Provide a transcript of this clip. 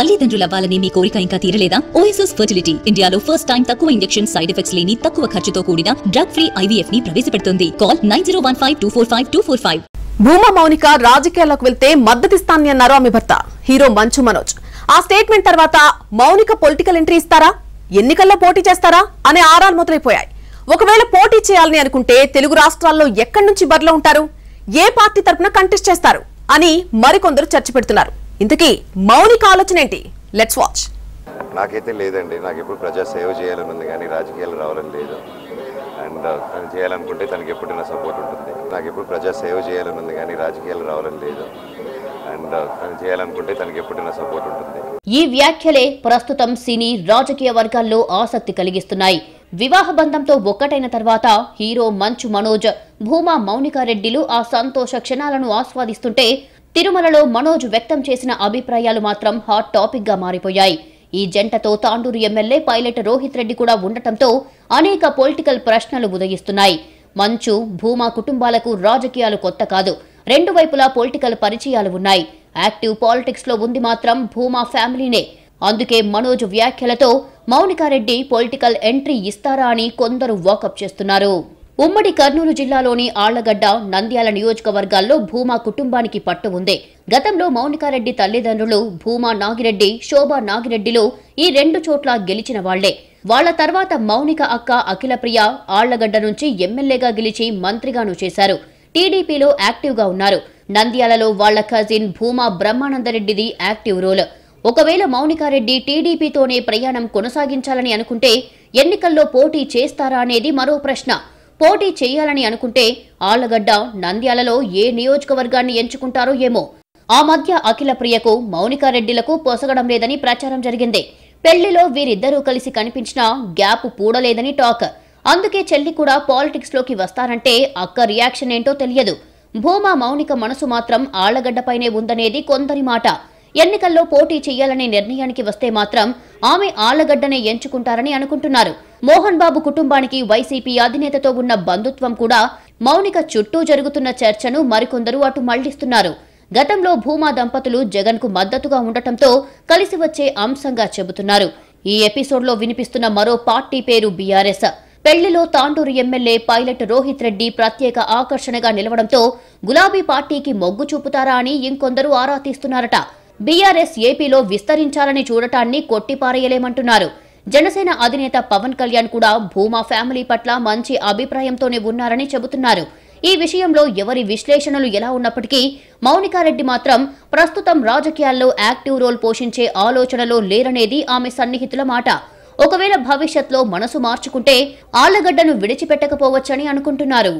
అవ్వాలనే మీ కోరిక ఇంకా తీరలేదా ఓఎస్ఎస్ ఫర్టిలిటీ ఇండియాలో ఫస్ట్ టైం తక్కువ ఇంజెక్షన్ సైడ్ ఎఫెక్ట్స్ లేని తక్కువ ఖర్చుతో కూడిన డ్రగ్ ఫ్రీ ఐవీఎఫ్ ని ప్రవేశపెడుతుంది call nine zero one five two four five two four five Bhuma Mounika రాజకీయాల్లోకి వెళ్తే మద్దతిస్తానని అన్నారు ఆమె భర్త హీరో మంచు మనోజ్ ఆ స్టేట్మెంట్ తర్వాత మౌనిక పొలిటికల్ ఎంట్రీ ఇస్తారా ఎన్నికల్లో పోటీ చేస్తారా అనే ఆరాలు మొదలైపోయాయి ఒకవేళ పోటీ చేయాలని అనుకుంటే తెలుగు రాష్ట్రాల్లో ఎక్కడి నుంచి బరిలో ఉంటారు ఏ పార్టీ తరఫున కంటెస్ట్ చేస్తారు అని మరికొందరు చర్చ పెడుతున్నారు ఇంతకీ మౌలిక ఆలోచన ఏంటి లెట్స్ వాచ్ నాకైతే లేదండి నాకు ఎప్పుడు ప్రజా సేవ చేయాలని ఉంది కానీ రాజకీయాలు రావాలని లేదు అండ్ తను చేయాలనుకుంటే తనకి ఎప్పుడు నా సపోర్ట్ ఉంటుంది నాకు ఎప్పుడు ప్రజా సేవ చేయాలని ఉంది కానీ రాజకీయాలు రావాలని లేదు అండ్ తను చేయాలనుకుంటే తనకి ఎప్పుడు నా సపోర్ట్ ఉంటుంది ఈ వ్యాఖ్యలే ప్రస్తుతం సినీ రాజకీయ వర్గాల్లో ఆసక్తి కలిగిస్తున్నాయి వివాహ బంధంతో ఒక్కటైన తర్వాత హీరో మంచు మనోజ్ భూమా మౌనికారెడ్డిలు ఆ సంతోష క్షణాలను ఆస్వాదిస్తుంటే తిరుమలలో మనోజ్ వ్యక్తం చేసిన అభిప్రాయాలు మాత్రం హాట్ టాపిక్ గా మారిపోయాయి ఈ జంటతో తాండూరు ఎమ్మెల్యే పైలట్ రోహిత్ రెడ్డి కూడా ఉండటంతో అనేక పొలిటికల్ ప్రశ్నలు ఉదయిస్తున్నాయి మంచు భూమా కుటుంబాలకు రాజకీయాలు కొత్త కాదు రెండు వైపులా పొలిటికల్ పరిచయాలు ఉన్నాయి యాక్టివ్ పాలిటిక్స్ లో ఉంది మాత్రం భూమా ఫ్యామిలీనే అందుకే మనోజ్ వ్యాఖ్యలతో మౌనికారెడ్డి పొలిటికల్ ఎంట్రీ ఇస్తారా అని కొందరు వాకప్ చేస్తున్నారు ఉమ్మడి కర్నూలు జిల్లాలోని ఆళ్లగడ్డ నంద్యాల నియోజకవర్గాల్లో భూమా కుటుంబానికి పట్టు ఉంది గతంలో మౌనికారెడ్డి తల్లిదండ్రులు భూమా నాగిరెడ్డి శోభా నాగిరెడ్డిలు ఈ రెండు చోట్ల గెలిచిన వాళ్లే వాళ్ల తర్వాత మౌనిక అక్క అఖిలప్రియ ఆళ్లగడ్డ నుంచి ఎమ్మెల్యేగా గెలిచి మంత్రిగాను చేశారు టీడీపీలో యాక్టివ్గా ఉన్నారు నంద్యాలలో వాళ్ల కజిన్ భూమా బ్రహ్మానందరెడ్డిది యాక్టివ్ రోల్ ఒకవేళ మౌనికారెడ్డి టీడీపీతోనే ప్రయాణం కొనసాగించాలని అనుకుంటే ఎన్నికల్లో పోటీ చేస్తారా అనేది మరో ప్రశ్న పోటీ చేయాలని అనుకుంటే ఆళ్లగడ్డ నంద్యాలలో ఏ నియోజకవర్గాన్ని ఎంచుకుంటారో ఏమో ఆ మధ్య అఖిల ప్రియకు మౌనికారెడ్డిలకు పొసగడం లేదని ప్రచారం జరిగింది పెళ్లిలో వీరిద్దరూ కలిసి కనిపించినా గ్యాప్ పూడలేదని టాక్ అందుకే చెల్లి కూడా పాలిటిక్స్లోకి వస్తారంటే అక్క రియాక్షన్ ఏంటో తెలియదు భూమా మౌనిక మనసు మాత్రం ఆళ్లగడ్డపైనే ఉందనేది కొందరి మాట ఎన్నికల్లో పోటీ చేయాలనే నిర్ణయానికి వస్తే మాత్రం ఆమె ఆలగడ్డనే ఎంచుకుంటారని అనుకుంటున్నారు మోహన్ బాబు కుటుంబానికి వైసీపీ అధినేతతో ఉన్న బంధుత్వం కూడా మౌనిక చుట్టూ జరుగుతున్న చర్చను మరికొందరు అటు మళ్లిస్తున్నారు గతంలో భూమా దంపతులు జగన్ కు మద్దతుగా ఉండటంతో కలిసి వచ్చే అంశంగా చెబుతున్నారు ఈ ఎపిసోడ్లో వినిపిస్తున్న మరో పార్టీ పేరు బీఆర్ఎస్ పెళ్లిలో తాండూరు ఎమ్మెల్యే పైలట్ రోహిత్ రెడ్డి ప్రత్యేక ఆకర్షణగా నిలవడంతో గులాబీ పార్టీకి మొగ్గు చూపుతారా అని ఇంకొందరు ఆరా తీస్తున్నారట బీఆర్ఎస్ ఏపీలో విస్తరించాలని చూడటాన్ని కొట్టిపారేయలేమంటున్నారు జనసేన అధినేత పవన్ కళ్యాణ్ కూడా భూమా ఫ్యామిలీ పట్ల మంచి అభిప్రాయంతోనే ఉన్నారని చెబుతున్నారు ఈ విషయంలో ఎవరి విశ్లేషణలు ఎలా ఉన్నప్పటికీ మౌనికారెడ్డి మాత్రం ప్రస్తుతం రాజకీయాల్లో యాక్టివ్ రోల్ పోషించే ఆలోచనలో లేరనేది ఆమె సన్నిహితుల మాట ఒకవేళ భవిష్యత్లో మనసు మార్చుకుంటే ఆళ్లగడ్డను విడిచిపెట్టకపోవచ్చని అనుకుంటున్నారు